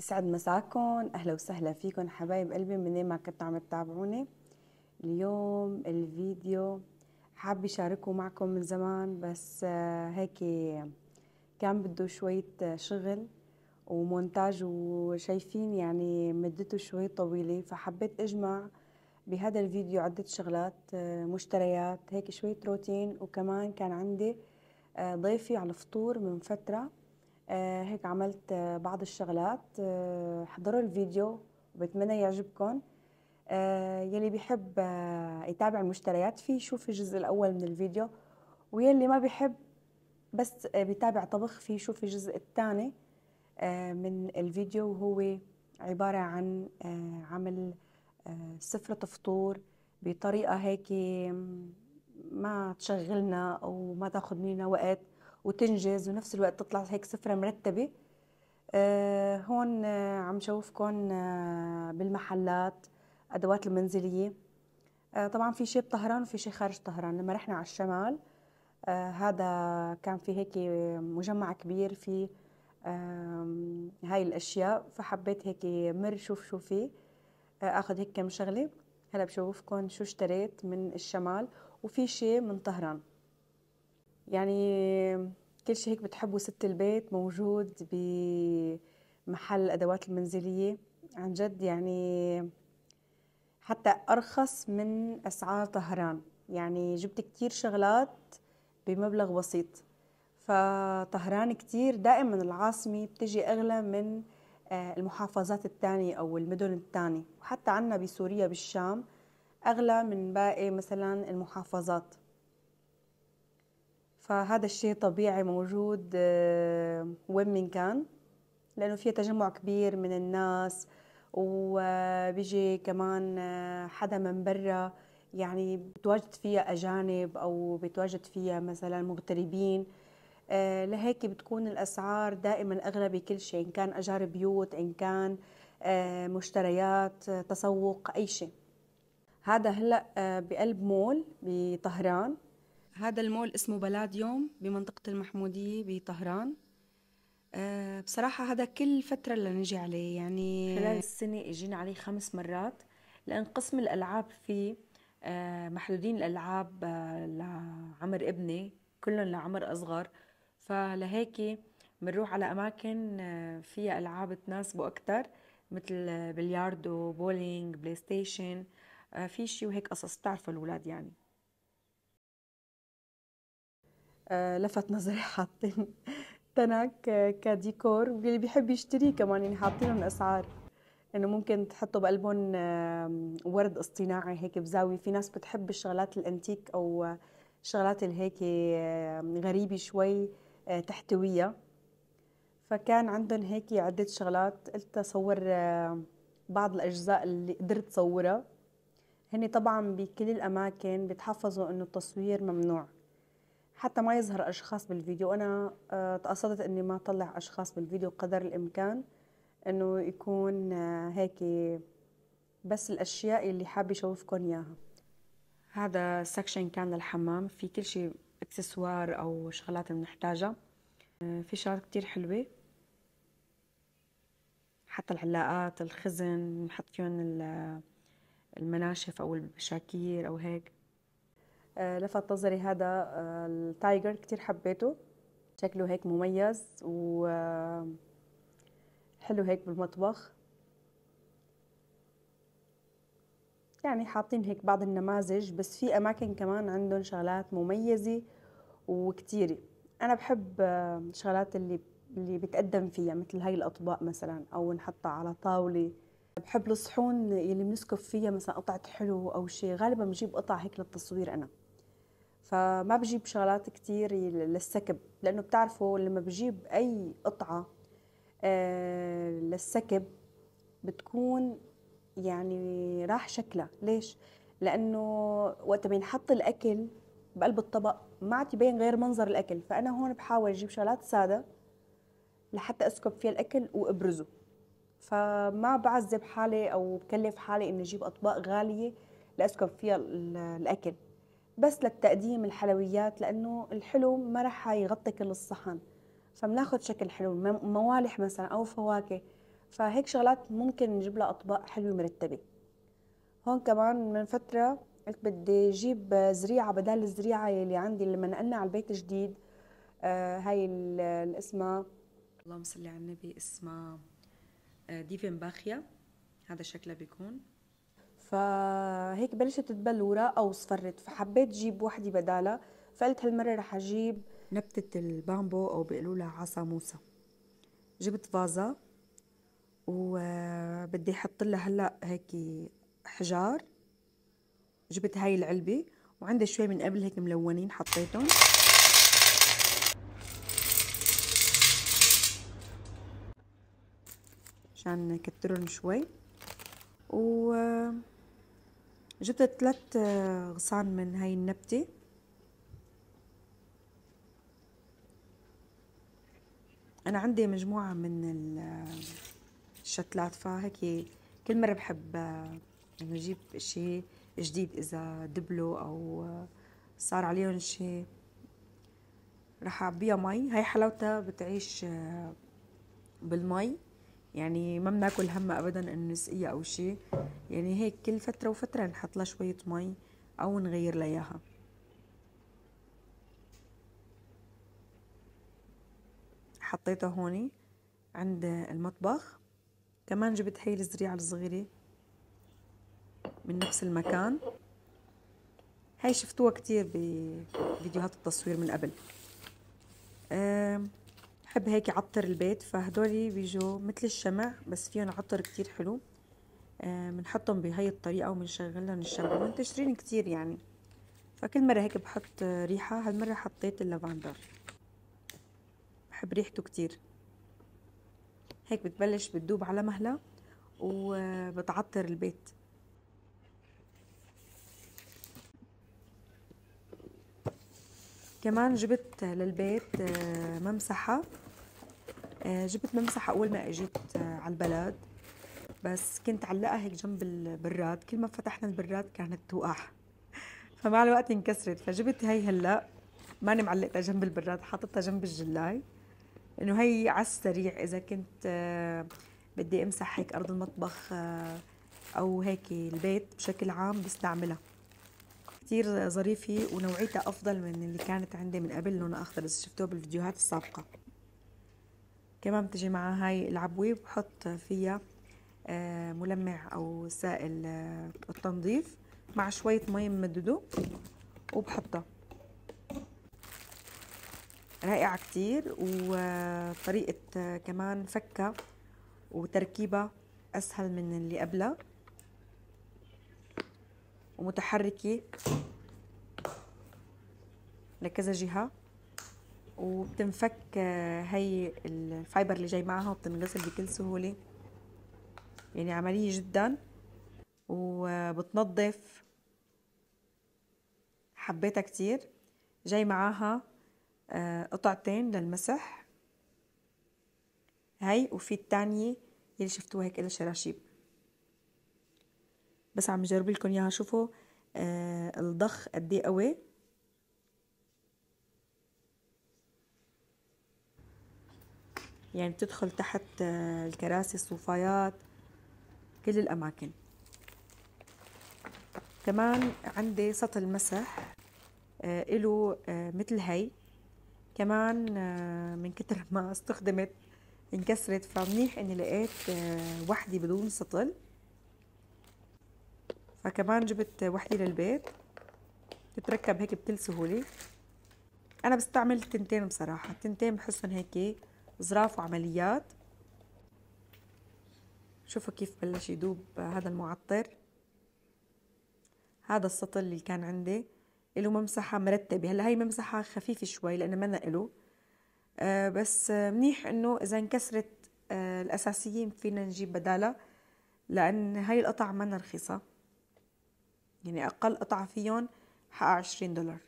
يسعد مساكم اهلا وسهلا فيكم حبايب قلبي منين إيه ما كنتوا عم تتابعوني اليوم الفيديو حابه شاركه معكم من زمان بس آه، هيك كان بده شويه آه، شغل ومونتاج وشايفين يعني مدته شوي طويله فحبيت اجمع بهذا الفيديو عده شغلات آه، مشتريات هيك شويه روتين وكمان كان عندي ضيفي على الفطور من فتره آه، هيك عملت آه، بعض الشغلات آه، حضروا الفيديو وبتمنى يعجبكم يلي بيحب يتابع المشتريات فيه يشوف الجزء الأول من الفيديو ويلي ما بيحب بس بيتابع طبخ فيه يشوف الجزء الثاني من الفيديو وهو عبارة عن عمل سفرة فطور بطريقة هيك ما تشغلنا أو ما تاخذ مننا وقت وتنجز ونفس الوقت تطلع هيك سفرة مرتبة آه، هون آه، عم شوفكم آه، بالمحلات أدوات المنزلية طبعا في شيء بطهران وفي شيء خارج طهران لما رحنا على الشمال هذا كان في هيك مجمع كبير في هاي الأشياء فحبيت هيك مر شوف شو فيه اخذ هيك كم شغله هلا بشوفكم شو اشتريت من الشمال وفي شيء من طهران يعني كل شيء هيك بتحبه ست البيت موجود بمحل الأدوات المنزلية عن جد يعني حتى أرخص من أسعار طهران يعني جبت كتير شغلات بمبلغ بسيط فطهران كتير دائما العاصمة بتجي أغلى من آه، المحافظات الثانية أو المدن الثانية وحتى عنا بسوريا بالشام أغلى من باقي مثلا المحافظات فهذا الشيء طبيعي موجود آه، وين من كان لأنه في تجمع كبير من الناس وبيجي كمان آه، حدا من برا يعني بتواجد فيها أجانب أو بتواجد فيها مثلا مغتربين آه، لهيك بتكون الأسعار دائما أغلى بكل شيء إن كان أجار بيوت إن كان مشتريات تسوق أي شيء هذا هلأ بقلب مول بطهران هذا المول اسمه بلاديوم بمنطقة المحمودية بطهران أه بصراحة هذا كل فترة لنجي عليه يعني خلال السنة اجينا عليه خمس مرات لأن قسم الألعاب فيه أه محدودين الألعاب أه لعمر ابني كلهم لعمر أصغر فلهيك بنروح على أماكن آه، فيها ألعاب تناسبه أكتر مثل بلياردو بولينج بلاي ستيشن آه، في شيء وهيك قصص بتعرفوا الأولاد يعني آه، لفت نظري حاطين تنك آه، كديكور واللي بيحب يشتريه كمان يعني حاطينهم اسعار انه ممكن تحطوا بقلبهم ورد اصطناعي هيك بزاويه في ناس بتحب الشغلات الانتيك او الشغلات اللي هيك غريبه شوي آه، تحتويها فكان عندهم هيك عدة شغلات قلت أصور بعض الأجزاء اللي قدرت صورها هني طبعا بكل الأماكن بتحفظوا إنه التصوير ممنوع حتى ما يظهر اشخاص بالفيديو انا آه، تقصدت اني ما اطلع اشخاص بالفيديو قدر الامكان انه يكون آه، هيك بس الاشياء اللي حابه اشوفكم اياها هذا سكشن كان للحمام في كل شيء اكسسوار او شغلات بنحتاجها آه، في شغلات كتير حلوه حتى العلاقات الخزن بنحط فيهم المناشف او البشاكير او هيك آه، لفت نظري هذا آه، التايجر كتير حبيته شكله هيك مميز وحلو آه، هيك بالمطبخ يعني حاطين هيك بعض النماذج بس في اماكن كمان عندهم شغلات مميزه وكثيره انا بحب الشغلات اللي اللي بتقدم فيها مثل هاي الاطباق مثلا او نحطها على طاوله بحب الصحون اللي بنسكب فيها مثلا قطعه حلو او شيء غالبا بجيب قطع هيك للتصوير انا فما بجيب شغلات كتير للسكب لأنه بتعرفوا لما بجيب أي قطعة آه، للسكب بتكون يعني راح شكلها ليش؟ لأنه وقت بينحط الأكل بقلب الطبق ما عاد يبين غير منظر الأكل فأنا هون بحاول أجيب شغلات سادة لحتى أسكب فيها الأكل وأبرزه فما بعذب حالي أو بكلف حالي إني أجيب أطباق غالية لأسكب فيها الأكل بس للتقديم الحلويات لانه الحلو ما راح يغطي كل الصحن فبناخذ شكل حلو موالح مثلا او فواكه فهيك شغلات ممكن نجيب لها اطباق حلوه مرتبه هون كمان من فتره قلت بدي اجيب زريعه بدل الزريعه اللي عندي اللي منقلنا على البيت الجديد آه هاي اللي اسمها اللهم صل على النبي اسمها آه، ديفن باخيا هذا شكلها بيكون فهيك بلشت تتبل وراء صفرت فحبيت جيب وحده بدالها فقلت هالمره رح اجيب نبتة البامبو او بيقولوا لها عصا موسى جبت فازة وبدي آه، احط لها هلا هيك حجار جبت هاي العلبة وعندي شوي من قبل هيك ملونين حطيتهم عشان نكترهم شوي و آه، جبت ثلاث آه، غصان من هاي النبتة أنا عندي مجموعة من آه، الشتلات فهيك كل مرة بحب آه، إنه أجيب شيء جديد إذا دبلو أو صار عليهم شيء رح أعبيها مي هاي حلاوتها بتعيش بالمي يعني ما بناكل همها ابدا انه نسقيها او شيء يعني هيك كل فتره وفتره نحط لها شويه مي او نغير لها اياها حطيتها هون عند المطبخ كمان جبت هي الزريعه الصغيره من نفس المكان هاي شفتوها كتير بفيديوهات التصوير من قبل بحب هيك عطر البيت فهدول بيجوا مثل الشمع بس فيهم عطر كتير حلو آه، بنحطهم آه بهي الطريقة وبنشغلهم الشمع منتشرين كتير يعني فكل مرة هيك بحط ريحة هالمرة حطيت اللافندر بحب ريحته كتير هيك بتبلش بتدوب على مهلة وبتعطر آه، البيت كمان جبت للبيت آه، ممسحة آه، جبت ممسحة أول ما أجيت آه، على البلد بس كنت علقها هيك جنب البراد كل ما فتحنا البراد كانت توقع فمع الوقت انكسرت فجبت هي هلا ماني معلقتها جنب البراد حاطتها جنب الجلاي انه هي على السريع اذا كنت بدي امسح هيك ارض المطبخ او هيك البيت بشكل عام بستعملها كتير ظريفه ونوعيتها افضل من اللي كانت عندي من قبل لونها اخضر اذا شفتوه بالفيديوهات السابقه كمان بتجي معها هاي العبوه بحط فيها آه، ملمع او سائل آه، التنظيف مع شويه مي ممدده وبحطها رائعه كتير وطريقه آه، كمان فكها وتركيبها اسهل من اللي قبلها ومتحركه لكذا جهه وبتنفك آه، هي الفايبر اللي جاي معها وبتنغسل بكل سهوله يعني عمليه جدا وبتنظف حبيتها كتير جاي معاها آه، قطعتين للمسح هاي وفي التانية اللي شفتوها هيك إلها شراشيب بس عم جرب لكم اياها شوفوا آه الضخ قد ايه قوي يعني بتدخل تحت آه الكراسي الصوفيات كل الاماكن كمان عندي سطل مسح آه له آه مثل هي كمان آه من كتر ما استخدمت انكسرت فمنيح اني لقيت آه وحدي بدون سطل فكمان جبت وحده للبيت تتركب هيك بكل سهوله انا بستعمل تنتين بصراحه التنتين بحسهم هيك ظراف وعمليات شوفوا كيف بلش يدوب هذا المعطر هذا السطل اللي كان عندي له ممسحة مرتبة هلا هي ممسحة خفيفة شوي لأنه ما له آه، بس منيح إنه إذا انكسرت آه، الأساسيين فينا نجيب بدالها لأن هاي القطع منا رخيصة يعني أقل قطعة فيهم حقها عشرين دولار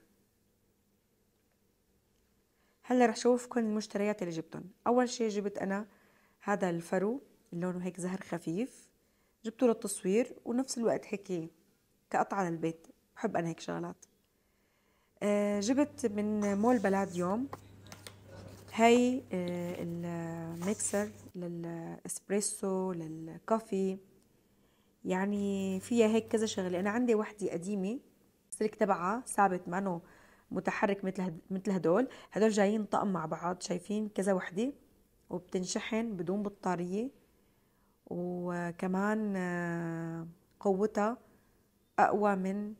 هلا رح شوفكم المشتريات اللي جبتهم أول شي جبت أنا هذا الفرو لونه هيك زهر خفيف جبته للتصوير ونفس الوقت هيك كقطعة للبيت بحب أنا هيك شغلات آه، جبت من مول بلاد يوم هاي آه، الميكسر للإسبريسو للكوفي يعني فيها هيك كذا شغله انا عندي وحده قديمه السلك تبعها ثابت مانو متحرك مثل مثل هدول هدول جايين طقم مع بعض شايفين كذا وحده وبتنشحن بدون بطاريه وكمان آه، قوتها اقوى من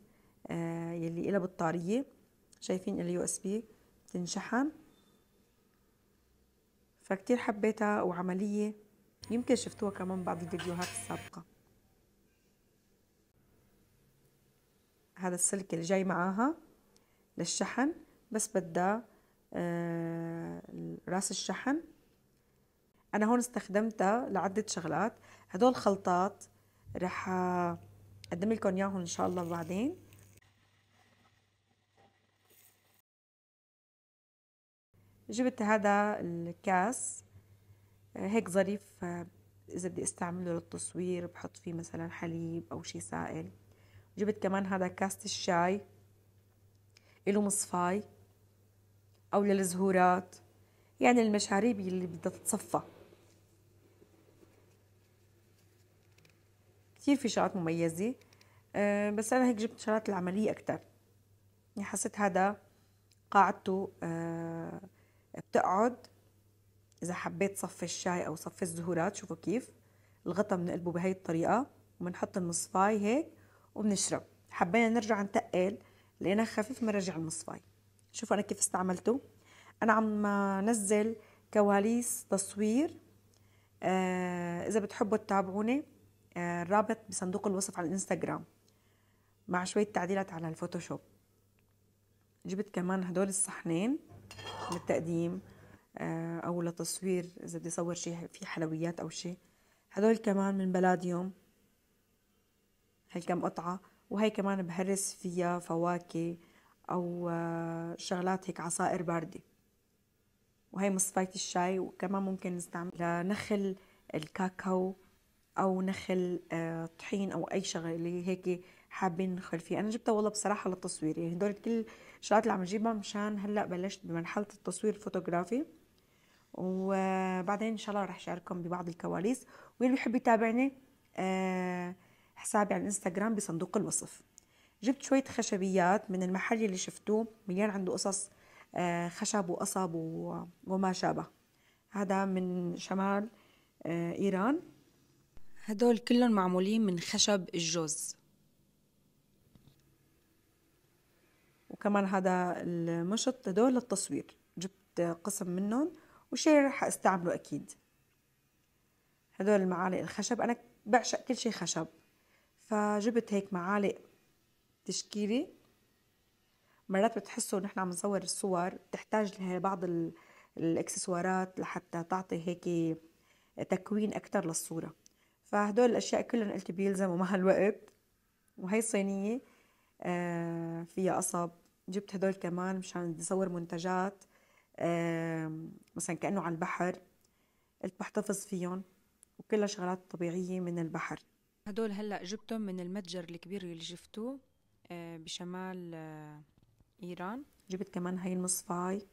آه، يلي إلها بطاريه شايفين اليو اس بي بتنشحن فكتير حبيتها وعمليه يمكن شفتوها كمان بعض الفيديوهات السابقه هذا السلك اللي جاي معاها للشحن بس بدها آه، راس الشحن انا هون استخدمتها لعده شغلات هدول خلطات رح آه، اقدم لكم اياهم ان شاء الله بعدين جبت هذا الكاس آه، هيك ظريف اذا بدي استعمله للتصوير بحط فيه مثلا حليب او شيء سائل جبت كمان هذا كاسة الشاي له مصفاي أو للزهورات يعني المشاريب اللي بدها تتصفى كثير في شغلات مميزة آه، بس أنا هيك جبت شغلات العملية أكتر يعني حسيت هذا قاعدته آه، بتقعد إذا حبيت صف الشاي أو صف الزهورات شوفوا كيف الغطا بنقلبه بهي الطريقة وبنحط المصفاي هيك وبنشرب حبينا نرجع نتقل لقيناه خفيف ما رجع المصفاي شوفوا انا كيف استعملته انا عم نزل كواليس تصوير آه اذا بتحبوا تتابعوني آه الرابط بصندوق الوصف على الانستغرام مع شويه تعديلات على الفوتوشوب جبت كمان هدول الصحنين للتقديم آه او لتصوير اذا بدي اصور شيء في حلويات او شيء هدول كمان من بلاديوم هالكم قطعة وهي كمان بهرس فيها فواكه أو آه، شغلات هيك عصائر باردة وهي مصفاية الشاي وكمان ممكن نستعمل لنخل الكاكاو أو نخل آه، طحين أو أي شغلة هيك حابين ندخل فيها انا جبتها والله بصراحه للتصوير يعني هدول كل الشغلات اللي عم نجيبها مشان هلا بلشت بمرحله التصوير الفوتوغرافي وبعدين آه، ان شاء الله رح اشارككم ببعض الكواليس واللي بيحب يتابعني آه حسابي على الانستغرام بصندوق الوصف جبت شوية خشبيات من المحل اللي شفتوه مليان عنده قصص آه، خشب وقصب وما شابه هذا من شمال آه، إيران هدول كلهم معمولين من خشب الجوز وكمان هذا المشط هدول للتصوير جبت قسم منهم وشيء رح استعمله أكيد هدول المعالق الخشب أنا بعشق كل شيء خشب فجبت هيك معالق تشكيلة مرات بتحسوا نحن عم نصور الصور بتحتاج لبعض الاكسسوارات لحتى تعطي هيك تكوين اكثر للصورة فهدول الاشياء كلهم قلت بيلزموا مع الوقت وهي الصينية آه، فيها قصب جبت هدول كمان مشان بدي اصور منتجات مثلا كانه على البحر قلت بحتفظ فيهم وكلها شغلات طبيعية من البحر هدول هلا جبتهم من المتجر الكبير اللي شفتوه آه، بشمال آه، ايران جبت كمان هاي المصفاي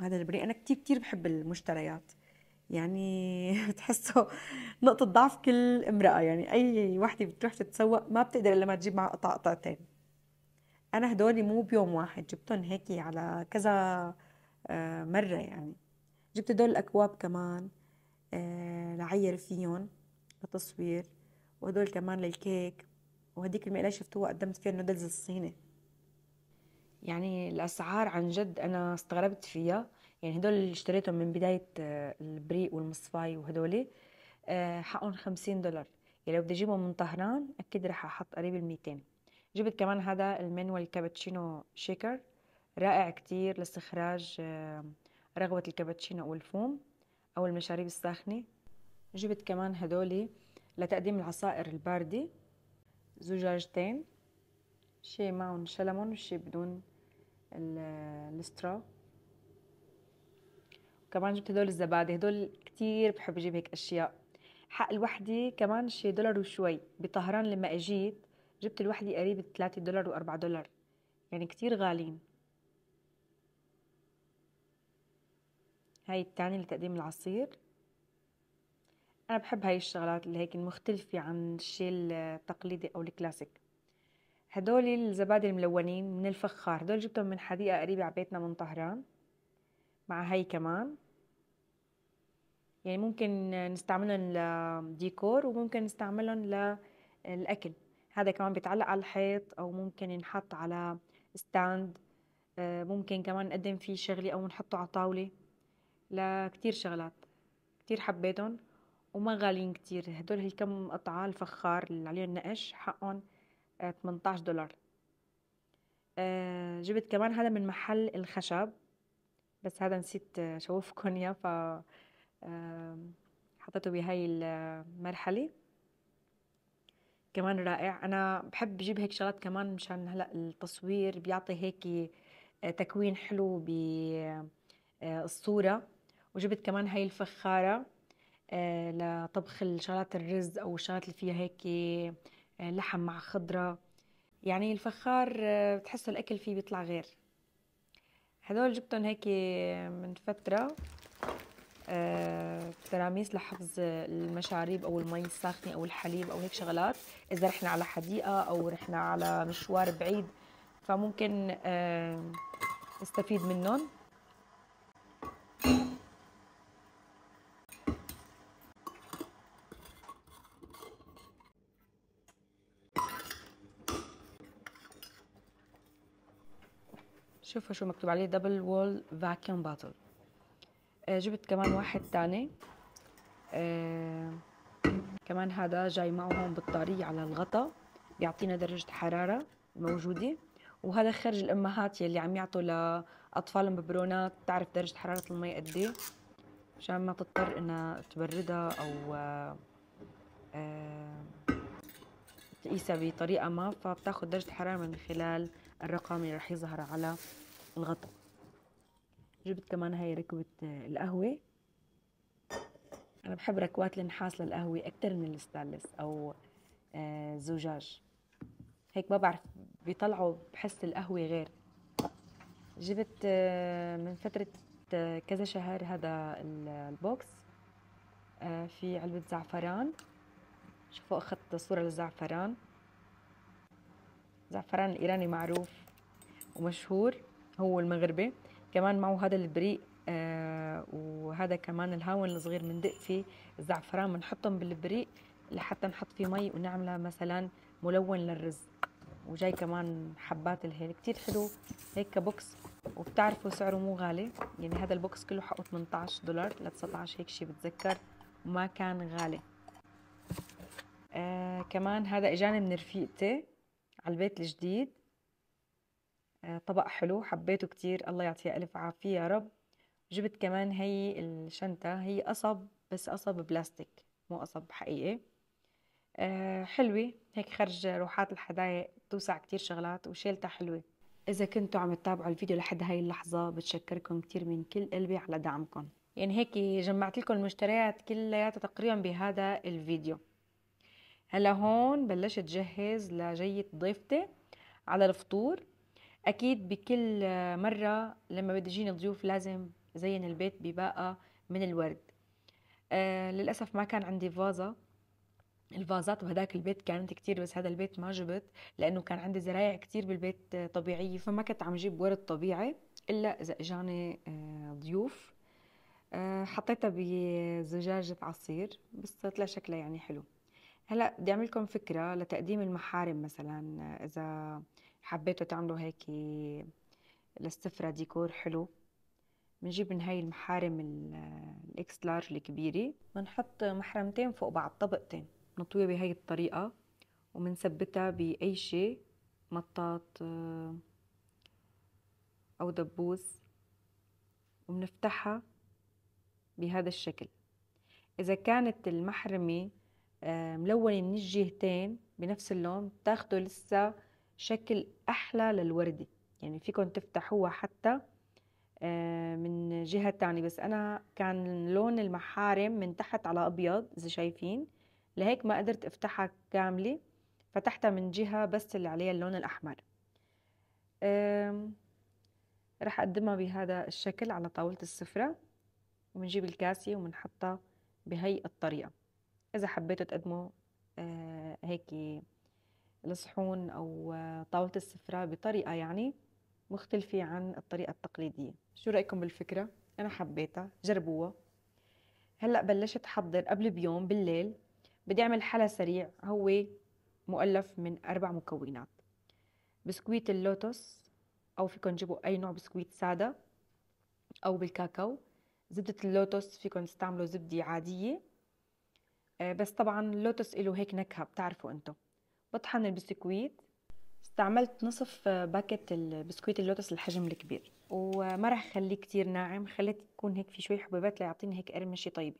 هذا البريق انا كتير كتير بحب المشتريات يعني بتحسه نقطة ضعف كل امرأة يعني أي وحدة بتروح تتسوق ما بتقدر إلا ما تجيب معها قطع قطعتين أنا هدول مو بيوم واحد جبتهم هيك على كذا آه، مرة يعني جبت هدول الأكواب كمان لعير فيهم التصوير وهدول كمان للكيك وهديك المقلاه شفتوها قدمت فيها النودلز الصيني يعني الأسعار عن جد أنا استغربت فيها يعني هدول اللي اشتريتهم من بداية آه، البريق والمصفاي وهدول آه، حقهم 50 دولار يعني لو بدي اجيبهم من طهران أكيد رح أحط قريب ال 200 جبت كمان هذا المانوال كابتشينو شيكر رائع كتير لاستخراج رغوة الكابتشينو أو الفوم أو المشاريب الساخنة جبت كمان هدولي لتقديم العصائر الباردة زجاجتين شي معهم شلمون وشي بدون السترا كمان جبت هدول الزبادي هدول كتير بحب اجيب هيك اشياء حق الوحدة كمان شي دولار وشوي بطهران لما اجيت جبت الوحدة قريب 3 دولار و4 دولار يعني كتير غالين هاي التانية لتقديم العصير انا بحب هاي الشغلات اللي هيك المختلفه عن الشيء التقليدي او الكلاسيك هدول الزبادي الملونين من الفخار هدول جبتهم من حديقه قريبه على بيتنا من طهران مع هاي كمان يعني ممكن نستعملهم لديكور وممكن نستعملهم للاكل هذا كمان بيتعلق على الحيط او ممكن ينحط على ستاند آه، ممكن كمان نقدم فيه شغلة او نحطه على طاولة لكتير شغلات كتير حبيتهم وما غاليين كتير هدول هي كم قطعة الفخار اللي عليهم نقش حقهم 18 آه، دولار آه، جبت كمان هذا من محل الخشب بس هذا نسيت آه، شوفكم اياه ف حطيته بهاي المرحله كمان رائع انا بحب بجيب هيك شغلات كمان مشان هلا التصوير بيعطي هيك تكوين حلو بالصوره وجبت كمان هاي الفخاره آه، لطبخ الشغلات الرز أو الشغلات اللي فيها هيك آه، لحم مع خضرة يعني الفخار آه، بتحس الأكل فيه بيطلع غير هدول جبتهم هيك من فترة تراميس لحفظ المشاريب او المي الساخنه او الحليب او هيك شغلات اذا رحنا على حديقه او رحنا على مشوار بعيد فممكن استفيد منهم شوفوا شو مكتوب عليه دبل وول فاكيوم باتل جبت كمان واحد تاني آه، كمان هذا جاي معه هون بطارية على الغطا بيعطينا درجة حرارة موجودة وهذا خرج الأمهات يلي عم يعطوا لأطفالهم ببرونات تعرف درجة حرارة المي قد ايه مشان ما تضطر انها تبردها او آه، آه، تقيسها بطريقة ما فبتاخذ درجة حرارة من خلال الرقم اللي رح يظهر على الغطا جبت كمان هاي ركوة آه، القهوة أنا بحب ركوات النحاس للقهوة أكتر من الستانلس أو آه، زجاج هيك ما بعرف بيطلعوا بحس القهوة غير جبت آه، من فترة كذا شهر هذا البوكس في علبة زعفران شوفوا أخذت صورة للزعفران زعفران الإيراني معروف ومشهور هو المغربي كمان معه هذا البريق آه وهذا كمان الهاون الصغير بندق فيه الزعفران بنحطهم بالبريق لحتى نحط فيه مي ونعملها مثلا ملون للرز وجاي كمان حبات الهيل يعني كتير حلو هيك بوكس وبتعرفوا سعره مو غالي يعني هذا البوكس كله حقه 18 دولار ل 19 هيك شي بتذكر وما كان غالي آه كمان هذا اجاني من رفيقتي على البيت الجديد آه، طبق حلو حبيته كتير الله يعطيها ألف عافية يا رب جبت كمان هي الشنطة هي قصب بس قصب بلاستيك مو قصب حقيقي آه، حلوة هيك خرج روحات الحدايق توسع كتير شغلات وشيلتها حلوة إذا كنتوا عم تتابعوا الفيديو لحد هاي اللحظة بتشكركم كتير من كل قلبي على دعمكم يعني هيك جمعت لكم المشتريات كلياتها تقريبا بهذا الفيديو هلا هون بلشت جهز لجية ضيفتي على الفطور اكيد بكل مره لما بدي يجيني ضيوف لازم زين البيت بباقه من الورد آه للاسف ما كان عندي فازه الفازات بهداك البيت كانت كتير بس هذا البيت ما جبت لانه كان عندي زرايع كتير بالبيت آه، طبيعيه فما كنت عم جيب ورد طبيعي الا اذا اجاني آه ضيوف آه، حطيتها بزجاجة عصير بس طلع شكلها يعني حلو هلا بدي اعمل لكم فكره لتقديم المحارم مثلا آه، اذا حبيتوا تعملوا هيك للسفرة ديكور حلو بنجيب من هاي المحارم الاكس لارج الكبيرة بنحط محرمتين فوق بعض طبقتين نطويها بهاي الطريقة وبنثبتها بأي شيء مطاط آه، أو دبوس وبنفتحها بهذا الشكل إذا كانت المحرمة آه، ملونة من الجهتين بنفس اللون بتاخده لسه شكل أحلى للوردي يعني فيكم تفتحوها حتى آه، من جهة تانية بس أنا كان لون المحارم من تحت على أبيض إذا شايفين لهيك ما قدرت أفتحها كاملة فتحتها من جهة بس اللي عليها اللون الأحمر رح أقدمها بهذا الشكل على طاولة السفرة وبنجيب الكاسية وبنحطها بهي الطريقة إذا حبيتوا تقدموا آه، هيك الصحون او طاوله السفره بطريقه يعني مختلفه عن الطريقه التقليديه شو رايكم بالفكره انا حبيتها جربوها هلا بلشت احضر قبل بيوم بالليل بدي اعمل حلا سريع هو مؤلف من اربع مكونات بسكويت اللوتس او فيكم تجيبوا اي نوع بسكويت ساده او بالكاكاو زبدة اللوتس فيكم تستعملوا زبدة عادية آه، بس طبعا اللوتس له هيك نكهة بتعرفوا انتم بطحن البسكويت استعملت نصف آه، باكت البسكويت اللوتس الحجم الكبير وما راح خليه كتير ناعم خليت يكون هيك في شوي حبيبات ليعطيني هيك قرمشة طيبة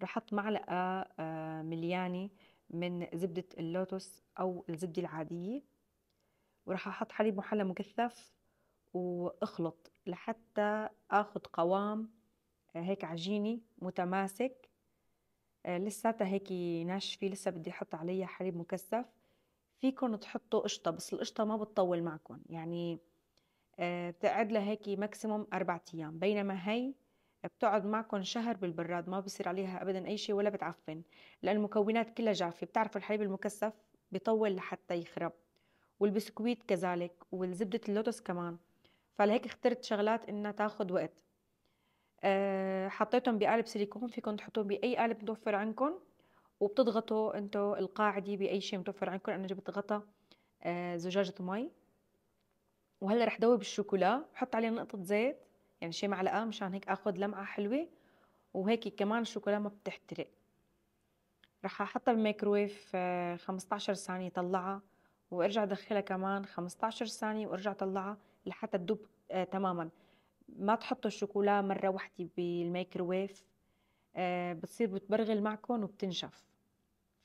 راح احط معلقة آه، مليانة من زبدة اللوتس أو الزبدة العادية وراح أحط حليب محلى مكثف وأخلط لحتى أخذ قوام آه، هيك عجيني متماسك لساتها هيك ناشفة لسه بدي أحط عليها حليب مكثف فيكم تحطوا قشطه بس القشطه ما بتطول معكم يعني بتقعد آه، لها هيك ماكسيموم أربع أيام بينما هي بتقعد معكم شهر بالبراد ما بصير عليها أبدا أي شيء ولا بتعفن لأن المكونات كلها جافة بتعرفوا الحليب المكثف بيطول لحتى يخرب والبسكويت كذلك والزبدة اللوتس كمان فلهيك اخترت شغلات إنها تاخد وقت أه حطيتهم بقالب سيليكون فيكم تحطوهم بأي قالب متوفر عندكم وبتضغطوا انتو القاعده باي شيء متوفر عندكم انا جبت غطا آه، زجاجه مي وهلا رح ذوب الشوكولا بحط عليه نقطه زيت يعني شي معلقه مشان هيك اخذ لمعه حلوه وهيك كمان الشوكولا ما بتحترق رح احطها بالميكرويف 15 آه، ثانيه طلعها وارجع ادخلها كمان 15 ثانيه وارجع طلعها لحتى تدوب آه، تماما ما تحطوا الشوكولا مره واحده بالميكرويف بتصير بتبرغل معكم وبتنشف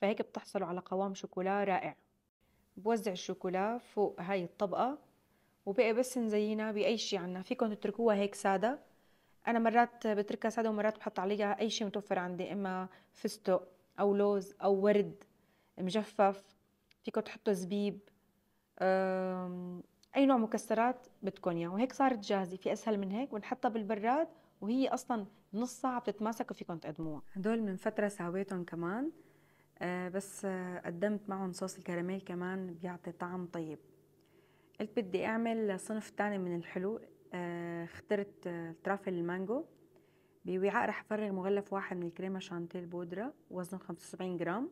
فهيك بتحصلوا على قوام شوكولا رائع بوزع الشوكولا فوق هاي الطبقة وبقي بس نزينها بأي شي عنا فيكم تتركوها هيك سادة أنا مرات بتركها سادة ومرات بحط عليها أي شي متوفر عندي إما فستق أو لوز أو ورد مجفف فيكم تحطوا زبيب أي نوع مكسرات بدكم إياه وهيك صارت جاهزة في أسهل من هيك ونحطها بالبراد وهي أصلا نص ساعة بتتماسك وفيكم تقدموها هدول من فترة ساويتهم كمان آه، بس قدمت معهم صوص الكراميل كمان بيعطي طعم طيب قلت بدي أعمل صنف تاني من الحلو آه، اخترت الترافل آه، المانجو بوعاء رح أفرغ مغلف واحد من الكريمة شانتيل بودرة وزنه 75 جرام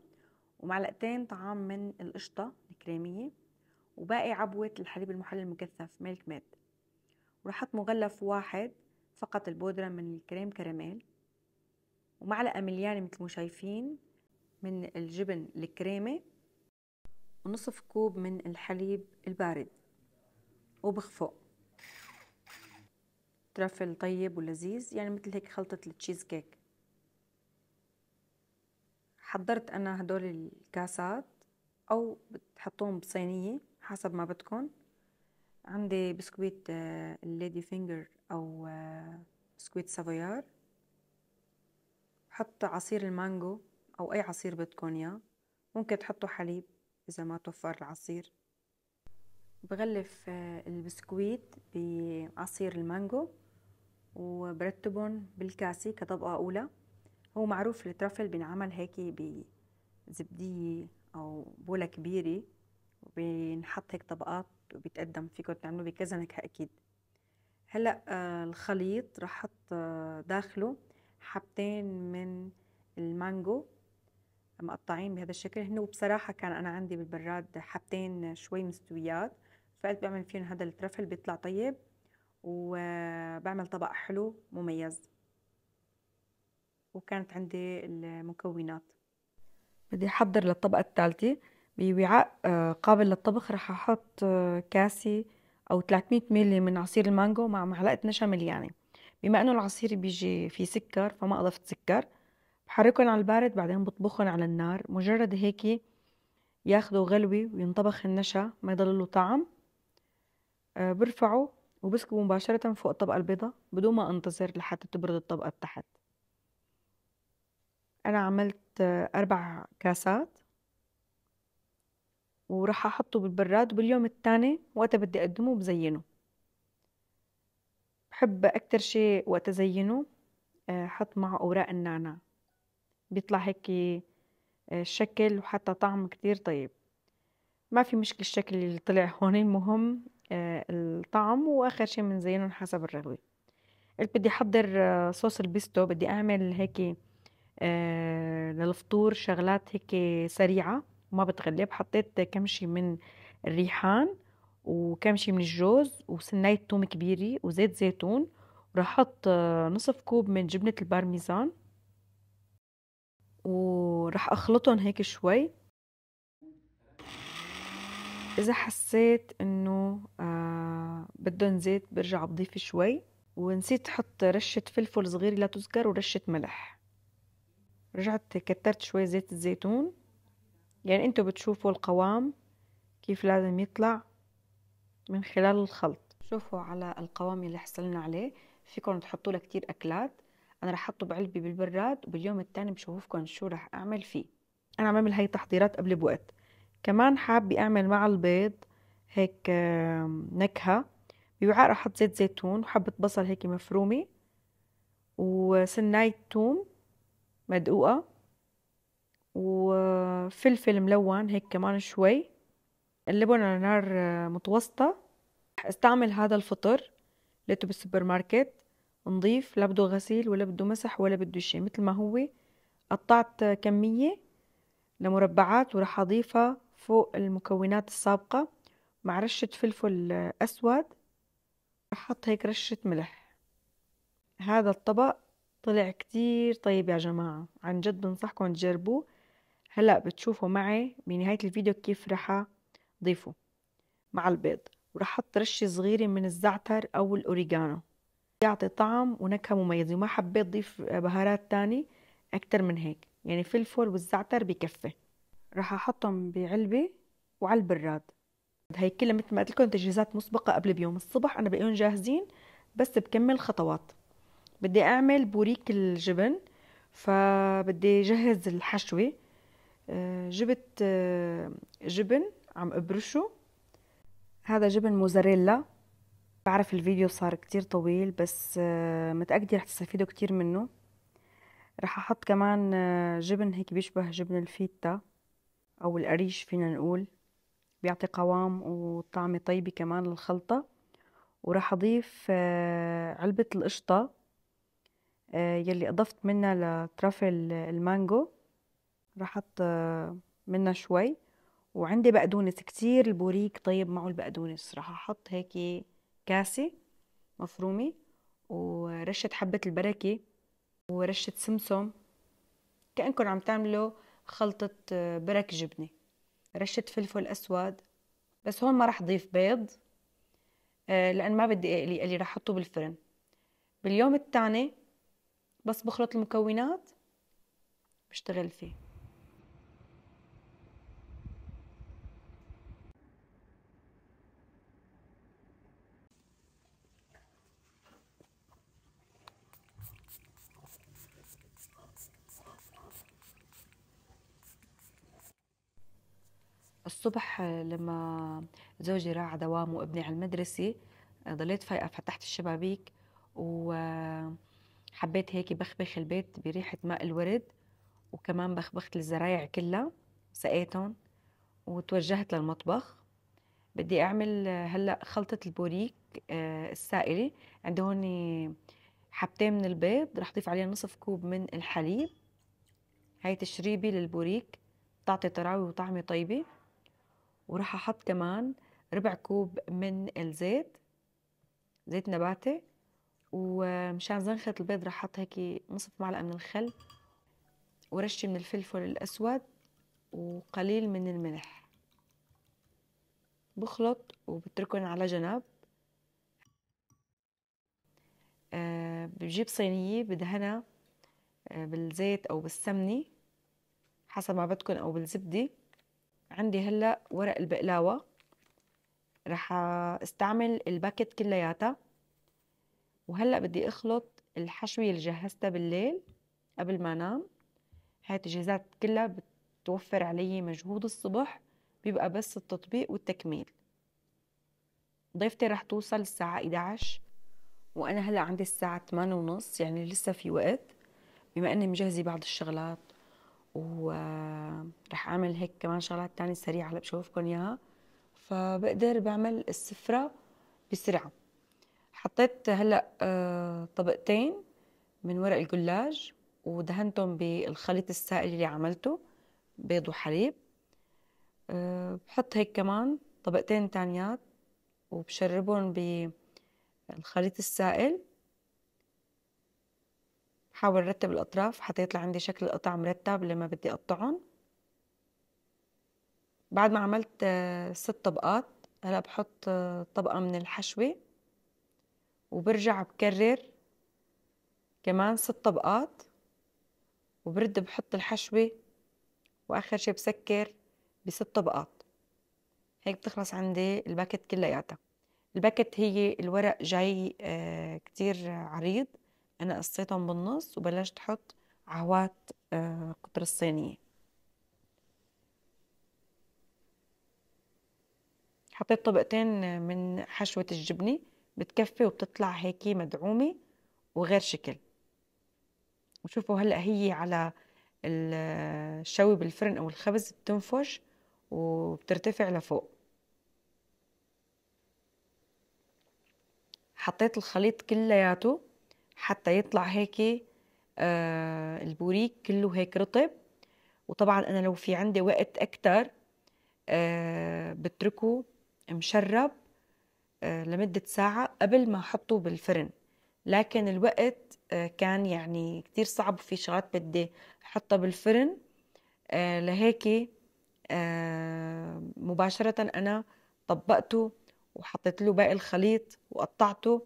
ومعلقتين طعام من القشطة الكريمية وباقي عبوة الحليب المحلى المكثف ميلك ميد ورح أحط مغلف واحد فقط البودرة من الكريم كراميل ومعلقة مليانة مثل ما شايفين من الجبن الكريمي ونصف كوب من الحليب البارد وبخفق ترافل طيب ولذيذ يعني مثل هيك خلطة التشيز كيك حضرت أنا هدول الكاسات أو بتحطوهم بصينية حسب ما بدكم عندي بسكويت آه، الليدي فينجر أو آه، بسكويت سافويار بحط عصير المانجو أو أي عصير بدكم إياه ممكن تحطوا حليب إذا ما توفر العصير بغلف آه، البسكويت بعصير المانجو وبرتبهم بالكاسة كطبقة أولى هو معروف الترافل بينعمل هيك بزبدية أو بولة كبيرة وبينحط هيك طبقات وبيتقدم فيكم تعملوا بكذا نكهة أكيد هلا آه، الخليط رح احط آه، داخله حبتين من المانجو مقطعين بهذا الشكل هن وبصراحه كان انا عندي بالبراد حبتين شوي مستويات فقلت بعمل فيهم هذا الترفل بيطلع طيب وبعمل طبق حلو مميز وكانت عندي المكونات بدي احضر للطبقه الثالثه بوعاء آه، قابل للطبخ رح احط آه، كاسه او 300 ملي من عصير المانجو مع معلقه نشا مليانه بما انه العصير بيجي فيه سكر فما اضفت سكر بحركهم على البارد بعدين بطبخهم على النار مجرد هيك ياخذوا غلوة وينطبخ النشا ما يضل له طعم آه، برفعه وبسكبه مباشرة فوق الطبقة البيضاء بدون ما انتظر لحتى تبرد الطبقة تحت أنا عملت آه، أربع كاسات وراح أحطه بالبراد وباليوم الثاني وقت بدي أقدمه بزينه بحب أكتر شيء وقت أزينه آه، أحط معه أوراق النعناع بيطلع هيك الشكل آه، وحتى طعم كتير طيب ما في مشكلة الشكل اللي طلع هون المهم آه، الطعم واخر شي بنزينهم حسب الرغبة قلت بدي احضر آه، صوص البيستو بدي اعمل هيك للفطور شغلات هيك سريعة وما بتغلب حطيت كمشي من الريحان وكمشي من الجوز وسناية توم كبيرة وزيت زيتون وراح احط نصف كوب من جبنة البارميزان وراح اخلطهم هيك شوي اذا حسيت انه آه بدهم زيت برجع بضيف شوي ونسيت احط رشه فلفل صغير لا تذكر ورشه ملح رجعت كترت شوي زيت الزيتون يعني انتو بتشوفوا القوام كيف لازم يطلع من خلال الخلط شوفوا على القوام اللي حصلنا عليه فيكم تحطوا له كتير اكلات انا رح احطه بعلبي بالبراد وباليوم الثاني بشوفكم شو رح اعمل فيه انا عم اعمل هاي التحضيرات قبل بوقت كمان حابة اعمل مع البيض هيك نكهة بوعاء رح احط زيت زيتون وحبة بصل هيك مفرومة وسناية توم مدقوقة وفلفل ملون هيك كمان شوي قلبهم على نار آه، متوسطة استعمل هذا الفطر لقيته بالسوبر ماركت نضيف لا بده غسيل ولا بده مسح ولا بده شيء مثل ما هو قطعت كمية لمربعات وراح أضيفها فوق المكونات السابقة مع رشة فلفل أسود راح أحط هيك رشة ملح هذا الطبق طلع كتير طيب يا جماعة عن جد بنصحكم تجربوه هلأ بتشوفوا معي بنهاية الفيديو كيف راح أضيفه مع البيض وراح أحط رشة صغيرة من الزعتر أو الأوريجانو يعطي طعم ونكهة مميزة وما حبيت ضيف بهارات تاني أكتر من هيك يعني فلفل والزعتر بكفي راح أحطهم بعلبة وعلى البراد هي كلها مثل ما قلت لكم تجهيزات مسبقة قبل بيوم الصبح أنا بقيهم جاهزين بس بكمل خطوات بدي أعمل بوريك الجبن فبدي جهز الحشوة آه، جبت آه، جبن عم ابرشه هذا جبن موزاريلا بعرف الفيديو صار كتير طويل بس آه، متأكدة رح تستفيدوا كتير منه رح أحط كمان آه، جبن هيك بيشبه جبن الفيتا أو القريش فينا نقول بيعطي قوام وطعمة طيبة كمان للخلطة ورح أضيف آه، علبة القشطة يلي أضفت منها لترافل المانجو رح أحط منها شوي وعندي بقدونس كتير البوريك طيب معه البقدونس رح أحط هيك كاسة مفرومة ورشة حبة البركة ورشة سمسم كأنكم عم تعملوا خلطة آه، برك جبنة رشة فلفل أسود بس هون ما رح ضيف بيض آه، لأن ما بدي أقلي قلي رح أحطه بالفرن باليوم الثاني بس بخلط المكونات بشتغل فيه الصبح لما زوجي راح على وابني على المدرسة ضليت فايقة فتحت الشبابيك وحبيت هيك بخبخ البيت بريحة ماء الورد وكمان بخبخت الزرايع كلها سقيتهم وتوجهت للمطبخ بدي أعمل هلأ خلطة البوريك آه، السائلة عندي هون حبتين من البيض رح أضيف عليها نصف كوب من الحليب هاي تشريبي للبوريك بتعطي طراوة وطعمة طيبة وراح احط كمان ربع كوب من الزيت زيت نباتي ومشان زنخة البيض راح احط هيك نصف معلقة من الخل ورشة من الفلفل الأسود وقليل من الملح بخلط وبتركن على جنب أه بجيب صينية بدهنها آه، بالزيت أو بالسمنة حسب ما بدكن أو بالزبدة عندي هلا ورق البقلاوه رح استعمل الباكت كلياتها وهلا بدي اخلط الحشوه اللي جهزتها بالليل قبل ما انام هاي التجهيزات كلها بتوفر علي مجهود الصبح بيبقى بس التطبيق والتكميل ضيفتي رح توصل الساعة 11 وأنا هلأ عندي الساعة 8 ونص يعني لسه في وقت بما أني مجهزة بعض الشغلات ورح اعمل هيك كمان شغلات تانية سريعة هلا بشوفكم اياها فبقدر بعمل السفرة بسرعة حطيت هلا آه، طبقتين من ورق الجلاج ودهنتهم بالخليط السائل اللي عملته بيض وحليب آه، بحط هيك كمان طبقتين تانيات وبشربهم بالخليط السائل حاول رتب الأطراف حتى يطلع عندي شكل القطع مرتب لما بدي أقطعهم بعد ما عملت آه، ست طبقات هلا بحط آه، طبقة من الحشوة وبرجع بكرر كمان ست طبقات وبرد بحط الحشوة وآخر شي بسكر بست طبقات هيك بتخلص عندي الباكت كلياتها الباكت هي الورق جاي آه، كتير عريض انا قصيتهم بالنص وبلشت احط عوات آه، قطر الصينيه حطيت طبقتين من حشوة الجبنة بتكفي وبتطلع هيك مدعومة وغير شكل وشوفوا هلأ هي على الشوي بالفرن أو الخبز بتنفش وبترتفع لفوق حطيت الخليط كلياته حتى يطلع هيك آه، البوريك كله هيك رطب وطبعا انا لو في عندي وقت اكتر آه، بتركه مشرب آه، لمدة ساعة قبل ما احطه بالفرن لكن الوقت كان يعني كتير صعب في شغلات بدي احطها بالفرن لهيك مباشرة انا طبقته وحطيت له باقي الخليط وقطعته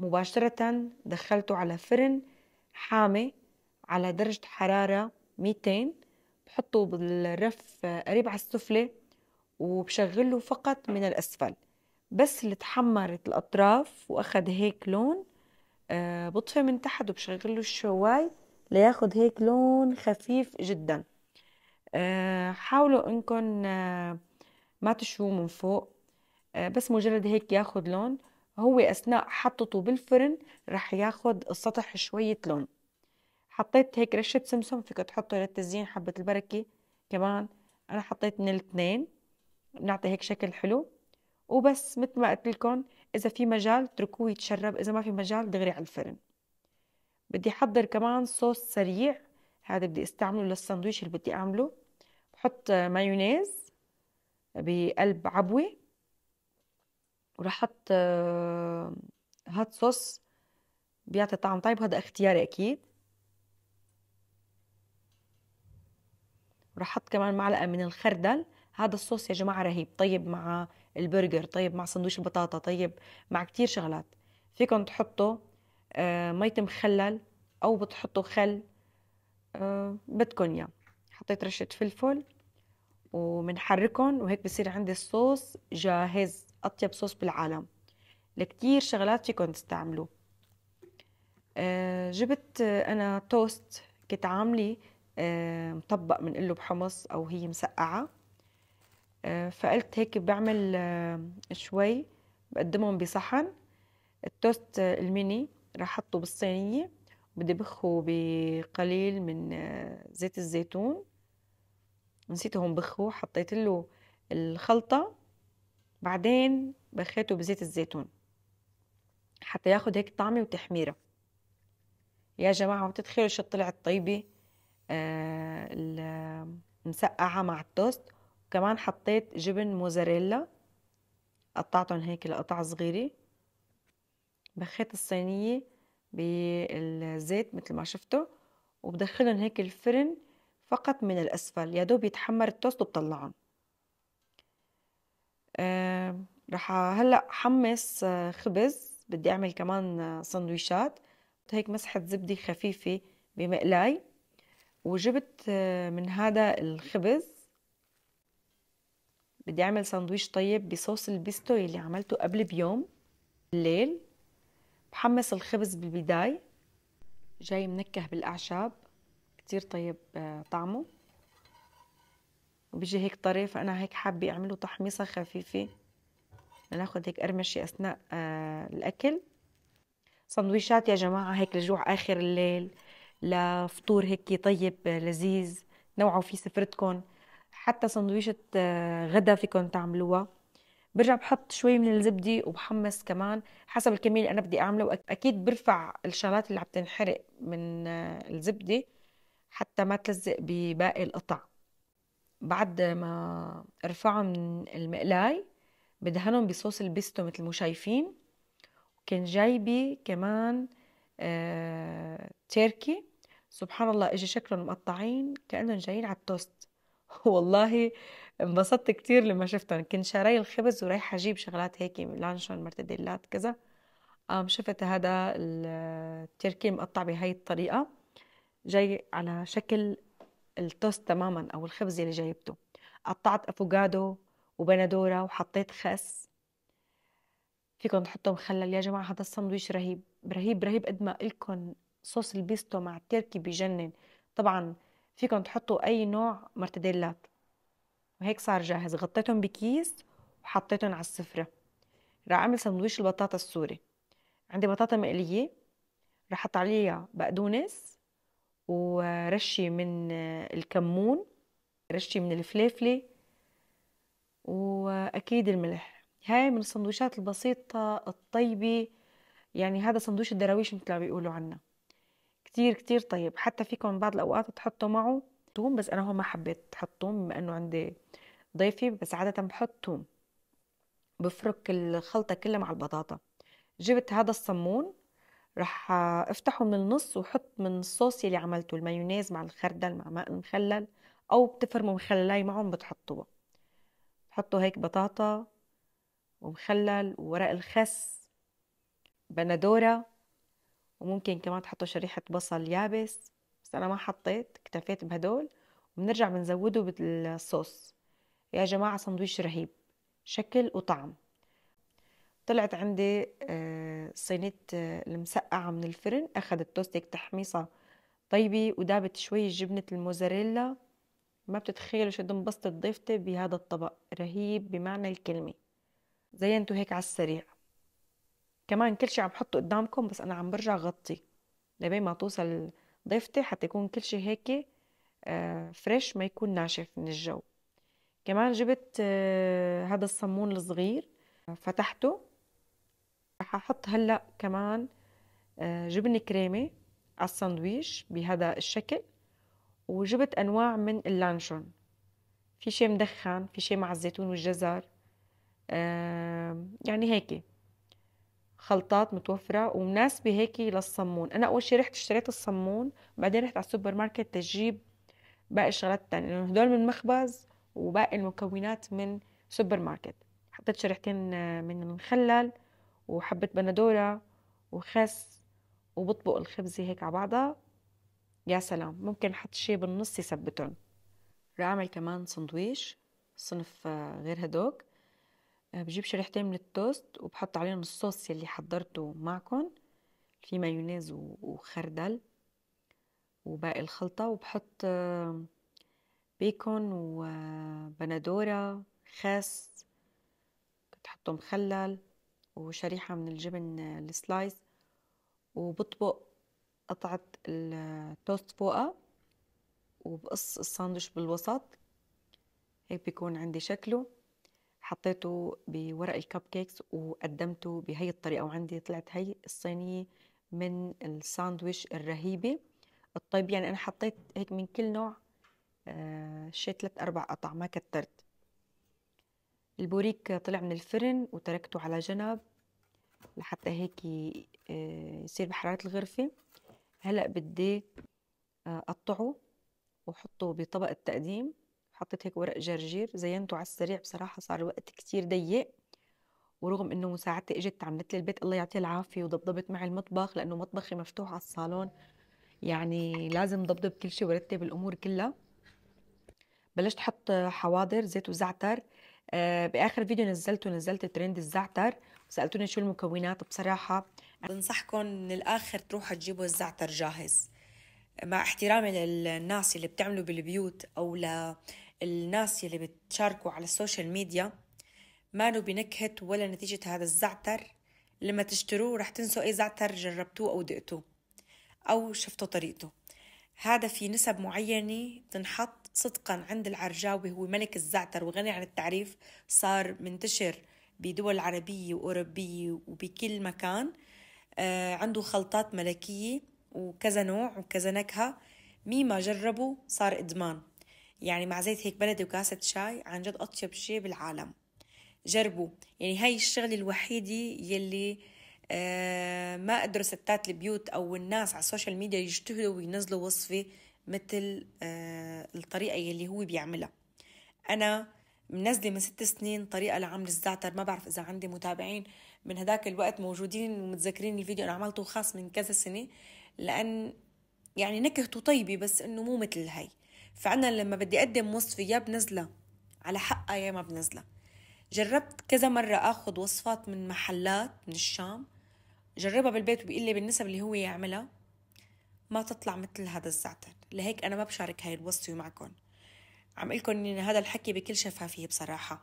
مباشرة دخلته على فرن حامي على درجة حرارة 200 بحطه بالرف قريب على السفلة وبشغله فقط من الأسفل بس اللي تحمرت الأطراف وأخذ هيك لون أه بطفي من تحت وبشغله الشواي لياخد هيك لون خفيف جدا أه حاولوا انكم أه ما تشوه من فوق أه بس مجرد هيك ياخد لون هو أثناء حطته بالفرن رح ياخد السطح شوية لون حطيت هيك رشة سمسم فيك تحطوا للتزيين حبة البركة كمان أنا حطيت من الاثنين بنعطي هيك شكل حلو وبس مثل ما قلت لكم إذا في مجال اتركوه يتشرب إذا ما في مجال دغري على الفرن بدي أحضر كمان صوص سريع هذا بدي استعمله للسندويش اللي بدي أعمله بحط مايونيز بقلب عبوة وراح احط آه، هات صوص بيعطي طعم طيب وهذا اختياري اكيد وراح احط كمان معلقه من الخردل هذا الصوص يا جماعه رهيب طيب مع البرجر طيب مع سندويش البطاطا طيب مع كتير شغلات فيكم تحطوا آه، مية مخلل او بتحطوا خل آه، بدكم اياه حطيت رشه فلفل وبنحركهم وهيك بصير عندي الصوص جاهز أطيب صوص بالعالم لكتير شغلات فيكم تستعملوه آه، جبت آه، أنا توست كنت عاملي آه، مطبق من قلب حمص أو هي مسقعة فقلت هيك بعمل شوي بقدمهم بصحن التوست الميني رح احطه بالصينية بدي بخه بقليل من زيت الزيتون نسيتهم هون بخه حطيت له الخلطة بعدين بخيته بزيت الزيتون حتى ياخد هيك طعمة وتحميرة يا جماعة ما تتخيلوا شو طلعت طيبة آه مع التوست وكمان حطيت جبن موزاريلا قطعتهم هيك لقطع صغيرة بخيت الصينية بالزيت مثل ما شفتوا وبدخلهم هيك الفرن فقط من الأسفل يا دوب يتحمر التوست وبطلعهم رح هلا حمص خبز بدي اعمل كمان سندويشات هيك مسحة زبدة خفيفة بمقلاي وجبت من هذا الخبز بدي اعمل سندويش طيب بصوص البيستو اللي عملته قبل بيوم بالليل بحمص الخبز بالبداية جاي منكه بالاعشاب كتير طيب آه، طعمه وبيجي هيك طريف انا هيك حابه اعمله تحميصه خفيفه ناخذ هيك قرمشه اثناء آه الاكل سندويشات يا جماعه هيك لجوع اخر الليل لفطور هيك طيب آه، لذيذ نوعوا فيه سفرتكم حتى سندويشة آه، غدا فيكم تعملوها برجع بحط شوي من الزبدة وبحمص كمان حسب الكمية اللي أنا بدي أعمله وأكيد برفع الشغلات اللي عم تنحرق من آه، الزبدة حتى ما تلزق بباقي القطع بعد ما ارفعه من المقلاي بدهنهم بصوص البيستو مثل ما شايفين وكنت جايبه كمان آه تركي سبحان الله اجى شكلهم مقطعين كانهم جايين على التوست والله انبسطت كتير لما شفتهم كنت شاري الخبز ورايحه اجيب شغلات هيك لانشون مرتديلات كذا قام شفت هذا التركي مقطع بهاي الطريقه جاي على شكل التوست تماما او الخبز اللي جايبته قطعت افوكادو وبندوره وحطيت خس فيكم تحطوا مخلل يا جماعه هذا السندويش رهيب رهيب رهيب قد ما لكم صوص البيستو مع التركي بجنن طبعا فيكم تحطوا اي نوع مرتديلات وهيك صار جاهز غطيتهم بكيس وحطيتهم على السفره راح اعمل سندويش البطاطا السوري عندي بطاطا مقليه راح احط عليها بقدونس ورشة من الكمون رشة من الفليفلة وأكيد الملح هاي من السندويشات البسيطة الطيبة يعني هذا سندويش الدراويش مثل ما بيقولوا عنه كتير كتير طيب حتى فيكم بعض الأوقات تحطوا معه توم بس أنا هون ما حبيت أحط توم بما إنه عندي ضيفي بس عادة بحط توم بفرك الخلطة كلها مع البطاطا جبت هذا الصمون رح افتحه من النص وحط من الصوص اللي عملته المايونيز مع الخردل مع ماء مخلل او بتفرموا مخللاي معهم بتحطوها بحطوا هيك بطاطا ومخلل وورق الخس بندورة وممكن كمان تحطوا شريحة بصل يابس بس أنا ما حطيت اكتفيت بهدول وبنرجع بنزوده بالصوص يا جماعة سندويش رهيب شكل وطعم طلعت عندي آه، صينية آه، المسقعة من الفرن أخذت توستيك تحميصة طيبة ودابت شوي جبنة الموزاريلا ما بتتخيلوا شو انبسطت ضيفتي بهذا الطبق رهيب بمعنى الكلمة زينته هيك على السريع كمان كل شي عم حطه قدامكم بس أنا عم برجع غطي لبين ما توصل ضيفتي حتى يكون كل شي هيك آه، فريش ما يكون ناشف من الجو كمان جبت هذا الصمون الصغير فتحته ححط هلا كمان آه، جبن كريمي على السندويش بهذا الشكل وجبت انواع من اللانشون في شيء مدخن في شيء مع الزيتون والجزر يعني هيك خلطات متوفرة ومناسبة هيك للصمون أنا أول شي رحت اشتريت الصمون بعدين رحت على السوبر ماركت تجيب باقي الشغلات التانية لأنه هدول من مخبز وباقي المكونات من سوبر ماركت حطيت شريحتين آه، من المخلل وحبة بندورة وخس وبطبق الخبزة هيك على بعضها يا سلام ممكن حط شي بالنص يثبتهم رح أعمل كمان سندويش صنف آه، غير هدوك آه، بجيب شريحتين من التوست وبحط عليهم الصوص يلي حضرته معكم في مايونيز وخردل وباقي الخلطة وبحط آه، بيكون وبندورة خس كنت حطه مخلل وشريحة من الجبن آه، السلايس وبطبق قطعة التوست فوقها وبقص الساندوش بالوسط هيك بيكون عندي شكله حطيته بورق الكب كيكس وقدمته بهي الطريقة وعندي طلعت هي الصينية من الساندويش الرهيبة الطيب يعني أنا حطيت هيك من كل نوع آه، شي ثلاث أربع قطع ما كترت البوريك طلع من الفرن وتركته على جنب لحتى هيك آه، يصير بحرارة الغرفة هلأ بدي أقطعه آه، وحطه بطبق التقديم حطيت هيك ورق جرجير زينته على السريع بصراحة صار الوقت كتير ضيق ورغم انه مساعدتي اجت عملت لي البيت الله يعطيها العافيه وضبضبت معي المطبخ لانه مطبخي مفتوح على الصالون يعني لازم ضبضب كل شيء ورتب الامور كلها بلشت احط حواضر زيت وزعتر آه، باخر فيديو نزلته نزلت ترند الزعتر سالتوني شو المكونات بصراحه بنصحكم من الاخر تروحوا تجيبوا الزعتر جاهز مع احترامي للناس اللي بتعملوا بالبيوت او للناس اللي بتشاركوا على السوشيال ميديا مانو بنكهة ولا نتيجة هذا الزعتر لما تشتروه رح تنسوا أي زعتر جربتوه أو دقتوه أو شفتوا طريقته هذا في نسب معينة بتنحط صدقا عند العرجاوي هو ملك الزعتر وغني عن التعريف صار منتشر بدول عربية وأوروبية وبكل مكان آه، عنده خلطات ملكية وكذا نوع وكذا نكهة ما جربه صار إدمان يعني مع زيت هيك بلدي وكاسة شاي عن جد أطيب شيء بالعالم جربوا يعني هاي الشغلة الوحيدة يلي آه، ما قدروا ستات البيوت أو الناس على السوشيال ميديا يجتهدوا وينزلوا وصفة مثل آه، الطريقة يلي هو بيعملها أنا منزلة من ست سنين طريقة لعمل الزعتر ما بعرف إذا عندي متابعين من هداك الوقت موجودين ومتذكرين الفيديو أنا عملته خاص من كذا سنة لأن يعني نكهته طيبة بس إنه مو مثل هي فأنا لما بدي أقدم وصفة يا بنزلها على حقها يا ما بنزلها جربت كذا مرة أخذ وصفات من محلات من الشام جربها بالبيت وبيقول لي بالنسب اللي هو يعملها ما تطلع مثل هذا الزعتر لهيك أنا ما بشارك هاي الوصية معكم عم لكم إن هذا الحكي بكل شفافية بصراحة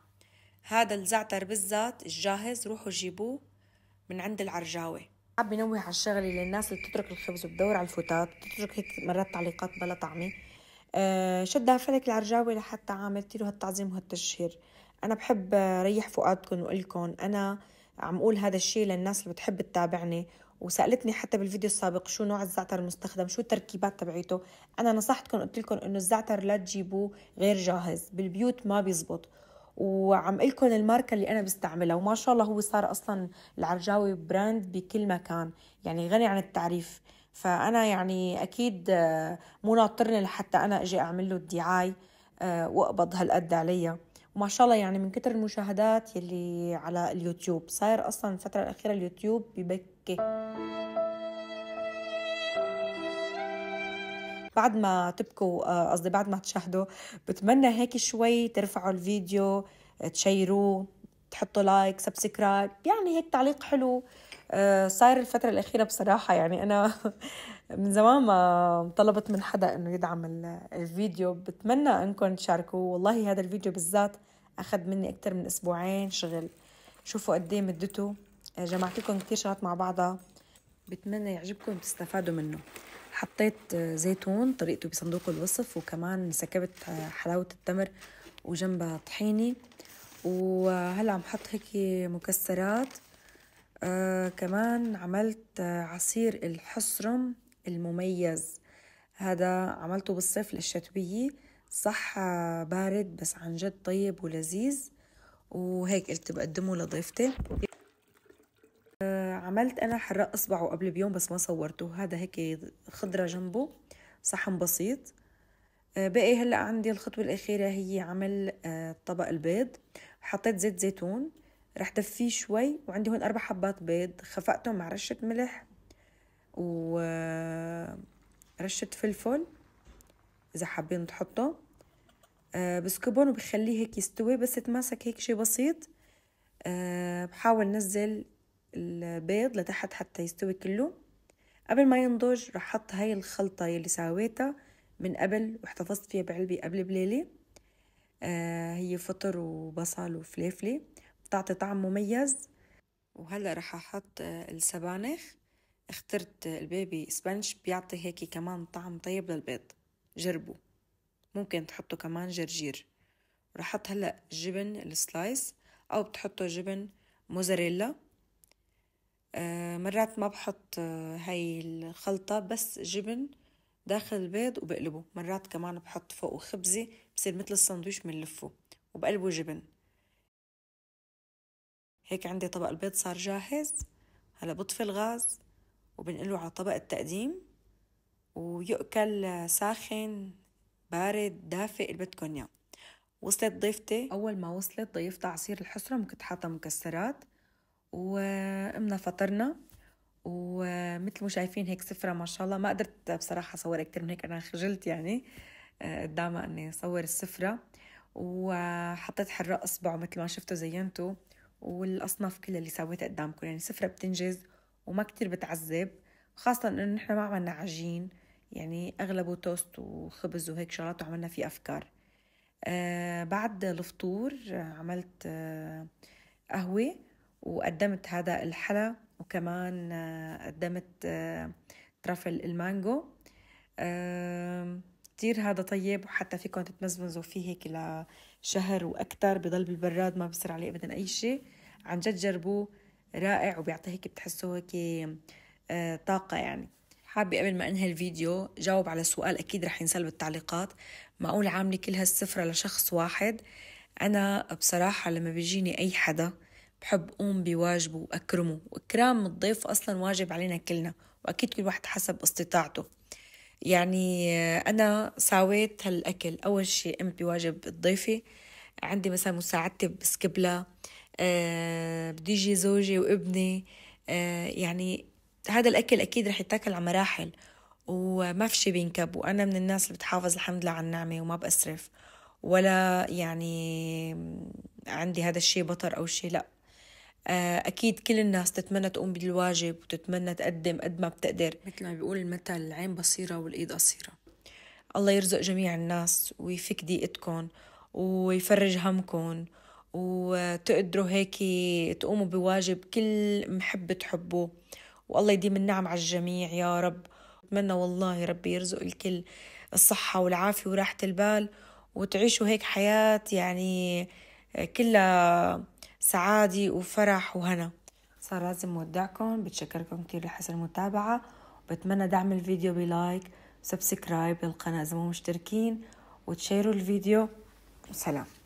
هذا الزعتر بالذات الجاهز روحوا جيبوه من عند العرجاوي حاب نوه على الشغله للناس اللي بتترك الخبز وبتدور على الفتات بتترك هيك مرات تعليقات بلا طعمه أه شدها فلك العرجاوي لحتى عملت له هالتعظيم وهالتشهير انا بحب آه، ريح فؤادكم واقول انا عم اقول هذا الشيء للناس اللي بتحب تتابعني وسالتني حتى بالفيديو السابق شو نوع الزعتر المستخدم شو التركيبات تبعيته انا نصحتكم قلت لكم انه الزعتر لا تجيبوه غير جاهز بالبيوت ما بيزبط وعم لكم الماركة اللي أنا بستعملها وما شاء الله هو صار أصلا العرجاوي براند بكل مكان يعني غني عن التعريف فأنا يعني أكيد آه، مو ناطرني لحتى أنا أجي أعمل له الدعاية آه، وأقبض هالقد عليها وما شاء الله يعني من كتر المشاهدات يلي على اليوتيوب صاير اصلا الفتره الاخيره اليوتيوب مكة بعد ما تبكوا آه، قصدي بعد ما تشاهدوا بتمنى هيك شوي ترفعوا الفيديو تشيروه تحطوا لايك سبسكرايب يعني هيك تعليق حلو آه، صاير الفترة الأخيرة بصراحة يعني أنا من زمان ما طلبت من حدا إنه يدعم الفيديو بتمنى إنكم تشاركوا والله هذا الفيديو بالذات أخذ مني أكثر من أسبوعين شغل شوفوا قد إيه مدته جمعت لكم كتير شغلات مع بعضها بتمنى يعجبكم تستفادوا منه حطيت آه، زيتون طريقته بصندوق الوصف وكمان سكبت آه، حلاوة التمر وجنبها طحينة وهلا عم حط هيك مكسرات آه كمان عملت آه، عصير الحصرم المميز هذا عملته بالصيف للشتوية صح بارد بس عن جد طيب ولذيذ وهيك قلت بقدمه لضيفتي آه، عملت انا حرق اصبعه قبل بيوم بس ما صورته هذا هيك خضره جنبه صحن بسيط آه، باقي هلا عندي الخطوه الاخيره هي عمل آه، طبق البيض حطيت زيت زيتون رح دفيه شوي وعندي هون اربع حبات بيض خفقتهم مع رشه ملح ورشه فلفل اذا حابين تحطوا بسكبهم وبخليه هيك يستوي بس يتماسك هيك شي بسيط بحاول نزل البيض لتحت حتى يستوي كله قبل ما ينضج رح حط هاي الخلطة يلي ساويتها من قبل واحتفظت فيها بعلبة قبل بليلة آه هي فطر وبصل وفليفلة بتعطي طعم مميز وهلا رح احط آه، السبانخ اخترت البيبي سبانش بيعطي هيك كمان طعم طيب للبيض جربوا ممكن تحطوا كمان جرجير رح احط هلا جبن السلايس او بتحطوا جبن موزاريلا آه، مرات ما بحط آه، هاي الخلطة بس جبن داخل البيض وبقلبه مرات كمان بحط فوقه خبزة بصير مثل السندويش بنلفه وبقلبه جبن هيك عندي طبق البيض صار جاهز هلا بطفي الغاز وبنقله على طبق التقديم ويؤكل آه، ساخن بارد دافئ اللي وصلت ضيفتي اول ما وصلت ضيفتها عصير الحسرة ممكن تحطها مكسرات وامنا فطرنا ومثل ما شايفين هيك سفرة ما شاء الله ما قدرت بصراحة أصور كتير من هيك أنا خجلت يعني آه، قدامها أني أصور السفرة وحطيت حراء إصبعه مثل ما شفتوا زينته والأصناف كلها اللي سويتها قدامكم يعني سفرة بتنجز وما كتير بتعذب خاصة إنه نحن ما عملنا عجين يعني أغلبه توست وخبز وهيك شغلات وعملنا فيه أفكار آه بعد الفطور عملت آه قهوة وقدمت هذا الحلا وكمان آه، قدمت آه، ترافل المانجو كتير هذا طيب وحتى فيكم تتمزمزوا فيه هيك لشهر وأكتر بضل بالبراد ما بصير عليه أبدا أي شيء عن جد جربوه رائع وبيعطي هيك بتحسوا هيك آه، طاقة يعني حابة قبل ما انهي الفيديو جاوب على سؤال اكيد رح ينسال بالتعليقات معقول عاملة كل هالسفرة لشخص واحد انا بصراحة لما بيجيني اي حدا بحب قوم بواجبه وأكرمه وإكرام الضيف أصلا واجب علينا كلنا وأكيد كل واحد حسب استطاعته يعني أنا ساويت هالأكل أول شيء قمت بواجب الضيفة عندي مثلا مساعدتي بسكبلة أه بدي يجي زوجي وابني أه يعني هذا الأكل أكيد رح يتاكل على مراحل وما في شيء بينكب وأنا من الناس اللي بتحافظ الحمد لله على النعمة وما بأسرف ولا يعني عندي هذا الشيء بطر أو شيء لأ آه، أكيد كل الناس تتمنى تقوم بالواجب وتتمنى تقدم قد ما بتقدر مثل ما بيقول المثل العين بصيرة والإيد قصيرة الله يرزق جميع الناس ويفك ضيقتكم ويفرج همكم وتقدروا هيك تقوموا بواجب كل محب تحبه والله يديم النعم على الجميع يا رب أتمنى والله ربي يرزق الكل الصحة والعافية وراحة البال وتعيشوا هيك حياة يعني كلها سعادة وفرح وهنا صار لازم أودعكم بتشكركم كثير لحسن المتابعة وبتمنى دعم الفيديو بلايك وسبسكرايب للقناة إذا مو مشتركين وتشيروا الفيديو وسلام